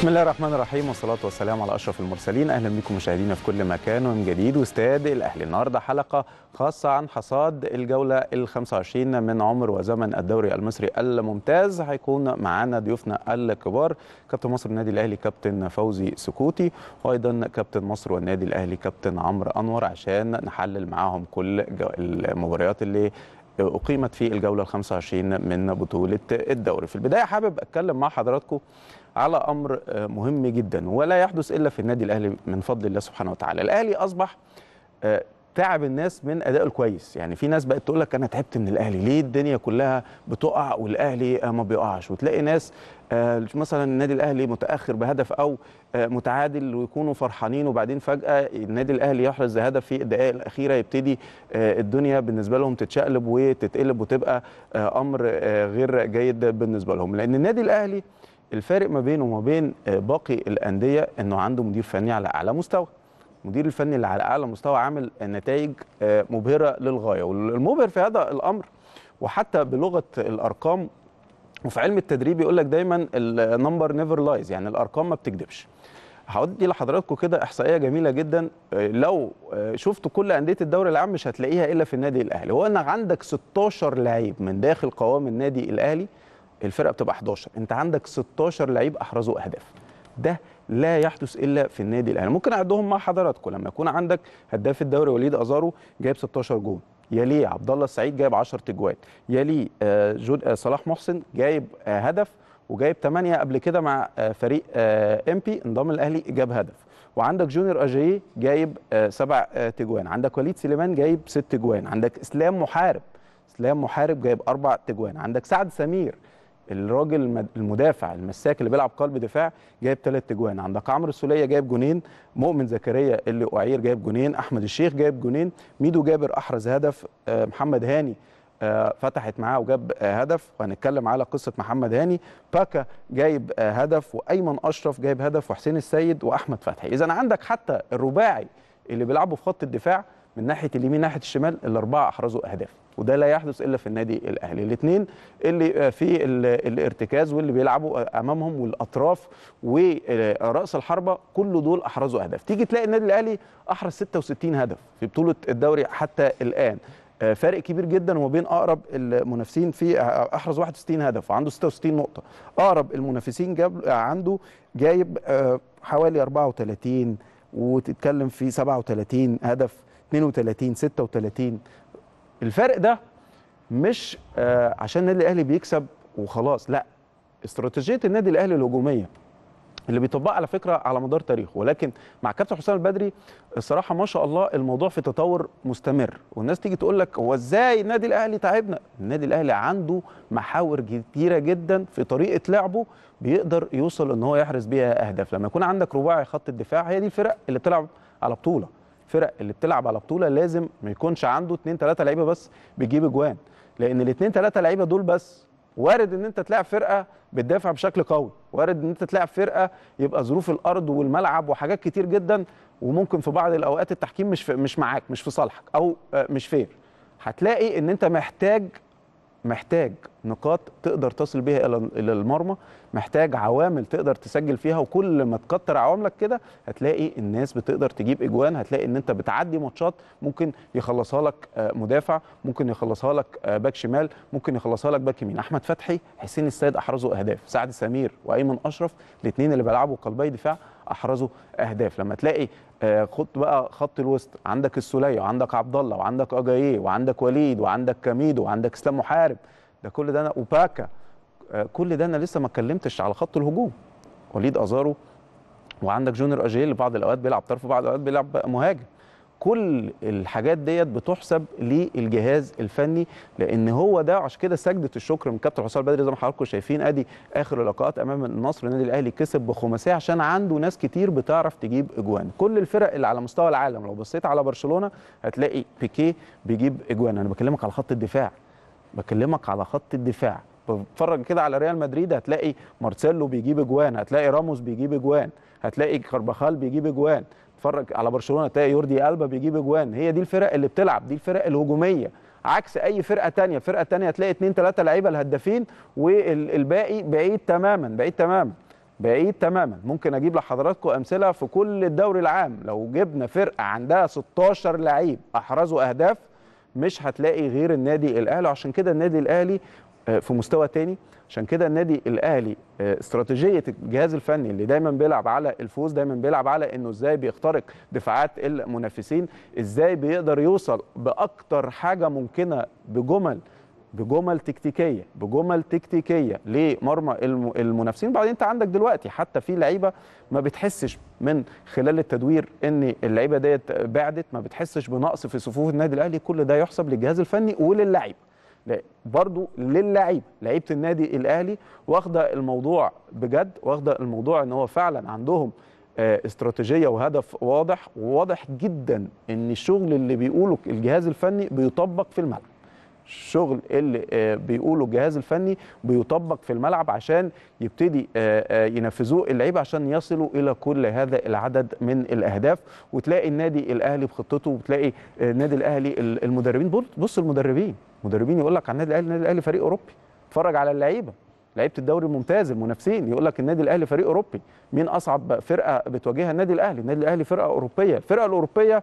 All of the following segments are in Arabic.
بسم الله الرحمن الرحيم والصلاة والسلام على أشرف المرسلين أهلا بكم مشاهدينا في كل مكان ومن جديد واستاد الأهلي النهاردة حلقة خاصة عن حصاد الجولة ال 25 من عمر وزمن الدوري المصري الممتاز هيكون معانا ضيوفنا الكبار كابتن مصر النادي الأهلي كابتن فوزي سكوتي وأيضا كابتن مصر والنادي الأهلي كابتن عمرو أنور عشان نحلل معاهم كل المباريات اللي أقيمت في الجولة ال 25 من بطولة الدوري في البداية حابب أتكلم مع حضراتكم على امر آه، مهم جدا ولا يحدث الا في النادي الاهلي من فضل الله سبحانه وتعالى الاهلي اصبح آه، تعب الناس من ادائه الكويس يعني في ناس بقت تقول لك انا تعبت من الاهلي ليه الدنيا كلها بتقع والاهلي آه، ما بيقعش وتلاقي ناس مثلا النادي الاهلي متاخر بهدف او متعادل ويكونوا فرحانين وبعدين فجاه النادي الاهلي يحرز هدف في الدقائق الاخيره يبتدي الدنيا بالنسبه لهم تتشقلب وتتقلب وتبقى امر غير جيد بالنسبه لهم لان النادي الاهلي الفارق ما بينه وما بين آه، باقي الانديه انه عنده مدير فني على اعلى مستوى المدير الفني اللي على اعلى مستوى عامل نتائج آه، مبهره للغايه والمبهر في هذا الامر وحتى بلغه الارقام وفي علم التدريب يقول لك دايما النمبر نيفر لايز يعني الارقام ما بتكذبش هودي لحضراتكم كده احصائيه جميله جدا آه، لو شفتوا كل انديه الدوري العام مش هتلاقيها الا في النادي الاهلي هو انك عندك 16 لعيب من داخل قوام النادي الاهلي الفرقه بتبقى 11 انت عندك 16 لعيب احرزوا اهداف ده لا يحدث الا في النادي الاهلي ممكن اعدهم مع حضراتكم لما يكون عندك هداف الدوري وليد ازارو جايب 16 جول يليه عبد الله السعيد جايب 10 تجوان يليه آه، آه، صلاح محسن جايب آه، هدف وجايب 8 قبل كده مع فريق بي انضم الاهلي جاب هدف وعندك جونيور اجي جايب سبع تجوان عندك وليد سليمان جايب ست تجوان عندك اسلام محارب اسلام محارب جايب اربع تجوان عندك سعد سمير الراجل المدافع المساك اللي بيلعب قلب دفاع جايب ثلاث اجوان عندك عمرو السوليه جايب جونين مؤمن زكريا اللي قعير جايب جونين احمد الشيخ جايب جونين ميدو جابر احرز هدف آه، محمد هاني آه، فتحت معاه وجاب آه، هدف وهنتكلم على قصه محمد هاني باكا جايب هدف وايمن اشرف جايب هدف وحسين السيد واحمد فتحي اذا عندك حتى الرباعي اللي بيلعبوا في خط الدفاع من ناحيه اليمين ناحيه الشمال الاربعه احرزوا اهداف وده لا يحدث الا في النادي الاهلي الاثنين اللي في الارتكاز واللي بيلعبوا امامهم والاطراف وراس الحربه كل دول احرزوا اهداف تيجي تلاقي النادي الاهلي احرز 66 هدف في بطوله الدوري حتى الان آه، فارق كبير جدا وما بين اقرب المنافسين في آه، احرز 61 هدف وعنده 66 نقطه اقرب المنافسين جاب آه، عنده جايب حوالي 34 وتتكلم في 37 هدف 32 36 الفرق ده مش آه، عشان النادي الاهلي بيكسب وخلاص لا استراتيجيه النادي الاهلي الهجوميه اللي بيطبقها على فكره على مدار تاريخه ولكن مع كابتن حسام البدري الصراحه ما شاء الله الموضوع في تطور مستمر والناس تيجي تقول لك هو ازاي النادي الاهلي تعبنا النادي الاهلي عنده محاور كتيره جدا في طريقه لعبه بيقدر يوصل ان هو يحرز بيها اهداف لما يكون عندك رباعي خط الدفاع هي دي الفرق اللي بتلعب على بطوله الفرق اللي بتلعب على بطوله لازم ما يكونش عنده اثنين ثلاثه لعيبه بس بيجيب اجوان لان الاثنين ثلاثه لعيبه دول بس وارد ان انت تلاعب فرقه بتدافع بشكل قوي وارد ان انت تلاعب فرقه يبقى ظروف الارض والملعب وحاجات كتير جدا وممكن في بعض الاوقات التحكيم مش مش معاك مش في صالحك او آه، مش فير هتلاقي ان انت محتاج محتاج نقاط تقدر تصل بيها الى المرمى محتاج عوامل تقدر تسجل فيها وكل ما تكتر عواملك كده هتلاقي الناس بتقدر تجيب اجوان هتلاقي ان انت بتعدي ماتشات ممكن يخلصها لك آه، مدافع ممكن يخلصها لك آه، باك شمال ممكن يخلصها لك باك يمين احمد فتحي حسين السيد احرزوا اهداف سعد سمير وايمن اشرف الاثنين اللي بيلعبوا قلبي دفاع احرزوا اهداف لما تلاقي آه، خط بقى خط الوسط عندك السوليه وعندك عبد الله وعندك اجاييه وعندك وليد وعندك كميدو وعندك اسلام محارب ده كل ده أنا وباكا آه، كل ده انا لسه ما اتكلمتش على خط الهجوم وليد ازارو وعندك جونيور اجيل بعض الاوقات بيلعب طرف وبعض الاوقات بيلعب مهاجم كل الحاجات ديت بتحسب للجهاز الفني لان هو ده عشان كده سجده الشكر من كابتن حسام بدري زي ما حضراتكم شايفين ادي اخر لقاءات امام النصر النادي الاهلي كسب بخماسيه عشان عنده ناس كتير بتعرف تجيب اجوان كل الفرق اللي على مستوى العالم لو بصيت على برشلونه هتلاقي بيكيه بيجيب اجوان انا بكلمك على خط الدفاع بكلمك على خط الدفاع اتفرج كده على ريال مدريد هتلاقي مارسيلو بيجيب اجوان هتلاقي راموس بيجيب اجوان هتلاقي كارباخال بيجيب اجوان اتفرج على برشلونه هتلاقي يوردي البا بيجيب اجوان هي دي الفرق اللي بتلعب دي الفرق الهجوميه عكس اي فرقه تانية الفرقه التانية هتلاقي اثنين ثلاثه لعيبه الهدافين والباقي بعيد تماما بعيد تماما بعيد تماما ممكن اجيب لحضراتكم امثله في كل الدوري العام لو جبنا فرقه عندها 16 لعيب احرزوا اهداف مش هتلاقي غير النادي الاهلي عشان كده النادي الاهلي آه، في مستوى تاني عشان كده النادي الاهلي آه، استراتيجيه الجهاز الفني اللي دايما بيلعب على الفوز دايما بيلعب على انه ازاي بيخترق دفاعات المنافسين ازاي بيقدر يوصل باكتر حاجه ممكنه بجمل بجمل تكتيكيه بجمل تكتيكيه لمرمى المنافسين بعدين انت عندك دلوقتي حتى في لعيبه ما بتحسش من خلال التدوير ان اللعيبه ديت بعدت ما بتحسش بنقص في صفوف النادي الاهلي كل ده يحسب للجهاز الفني وللعيبه برضو للعيبه لعيبه النادي الاهلي واخده الموضوع بجد واخده الموضوع ان هو فعلا عندهم آه، استراتيجيه وهدف واضح وواضح جدا ان الشغل اللي بيقوله الجهاز الفني بيطبق في الملعب الشغل اللي آه، بيقوله الجهاز الفني بيطبق في الملعب عشان يبتدي آه، آه، ينفذوه اللعيبه عشان يصلوا الى كل هذا العدد من الاهداف وتلاقي النادي الاهلي بخطته وتلاقي النادي الاهلي المدربين بص المدربين مدربين يقول لك على النادي الاهلي النادي الاهلي فريق اوروبي اتفرج على اللعيبه لعيبه الدوري الممتاز المنافسين يقول لك النادي الاهلي فريق اوروبي مين اصعب فرقه بتواجهها النادي الاهلي النادي الاهلي فرقه اوروبيه الفرقه الاوروبيه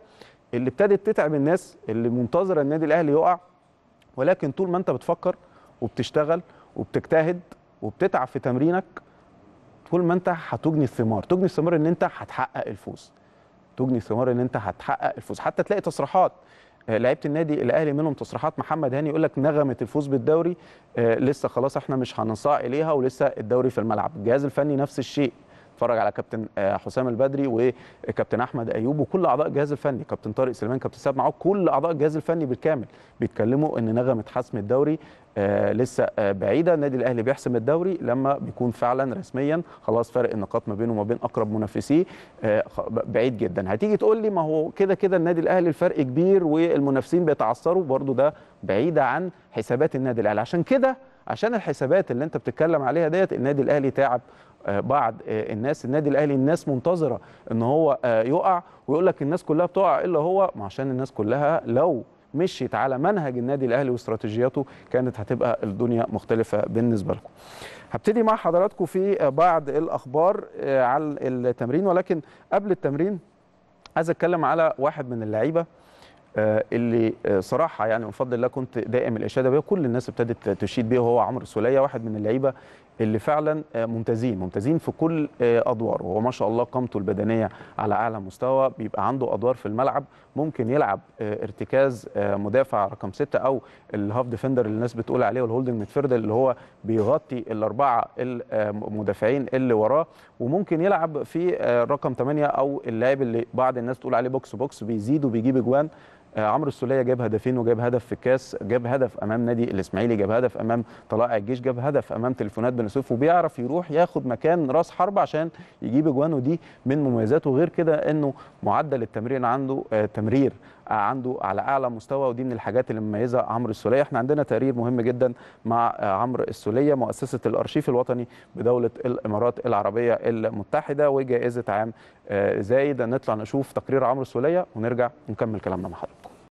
اللي ابتدت تتعب الناس اللي منتظره النادي الاهلي يقع ولكن طول ما انت بتفكر وبتشتغل وبتجتهد وبتتعب في تمرينك طول ما انت هتجني الثمار تجني الثمار ان انت هتحقق الفوز تجني الثمار ان انت هتحقق الفوز حتى تلاقي تصريحات آه، لعيبه النادي الاهلي منهم تصريحات محمد هاني يقول لك نغمه الفوز بالدوري آه، لسه خلاص احنا مش هنصاع اليها ولسه الدوري في الملعب الجهاز الفني نفس الشيء اتفرج على كابتن آه، حسام البدري وكابتن احمد ايوب وكل اعضاء الجهاز الفني كابتن طارق سليمان كابتن ساب معوض كل اعضاء الجهاز الفني بالكامل بيتكلموا ان نغمه حسم الدوري آه، لسه آه، بعيده النادي الاهلي بيحسم الدوري لما بيكون فعلا رسميا خلاص فرق النقاط ما بينه وما بين اقرب منافسيه بعيد جدا هتيجي تقول لي ما هو كده كده النادي الاهلي الفرق كبير والمنافسين بيتعثروا برده ده بعيده عن حسابات النادي الاهلي عشان كده عشان الحسابات اللي انت بتتكلم عليها ديت النادي الاهلي تعب آه، بعض آه، الناس النادي الاهلي الناس منتظره ان هو آه، يقع ويقول لك الناس كلها بتقع الا هو عشان الناس كلها لو مشيت على منهج النادي الاهلي واستراتيجياته كانت هتبقى الدنيا مختلفه بالنسبه لكم. هبتدي مع حضراتكم في بعض الاخبار عن التمرين ولكن قبل التمرين عايز اتكلم على واحد من اللعيبه آه، اللي آه، صراحه يعني من فضل الله كنت دائم الاشاده بيه كل الناس ابتدت تشيد بيه وهو عمرو السوليه واحد من اللعيبه اللي فعلا آه، ممتازين ممتازين في كل ادواره وما ما شاء الله قامته البدنيه على اعلى مستوى بيبقى عنده ادوار في الملعب ممكن يلعب ارتكاز مدافع رقم ستة او الهاف ديفندر اللي الناس بتقول عليه والهولدنج ميدفيلد اللي هو بيغطي الاربعه المدافعين اللي وراه وممكن يلعب في رقم 8 او اللاعب اللي بعض الناس تقول عليه بوكس بوكس بيزيد وبيجيب اجوان آه، عمرو السوليه جاب هدفين وجاب هدف في الكاس جاب هدف امام نادي الاسماعيلي جاب هدف امام طلائع الجيش جاب هدف امام تليفونات بن سويف وبيعرف يروح ياخد مكان راس حرب عشان يجيب اجوانه دي من مميزاته غير كده انه معدل التمرير عنده آه، تمرير عنده على اعلى مستوى ودي من الحاجات اللي مميزه عمرو السوليه احنا عندنا تقرير مهم جدا مع عمرو السوليه مؤسسه الارشيف الوطني بدوله الامارات العربيه المتحده وجائزه عام آه، زايد نطلع نشوف تقرير عمرو السوليه ونرجع نكمل كلامنا مع حضراتكم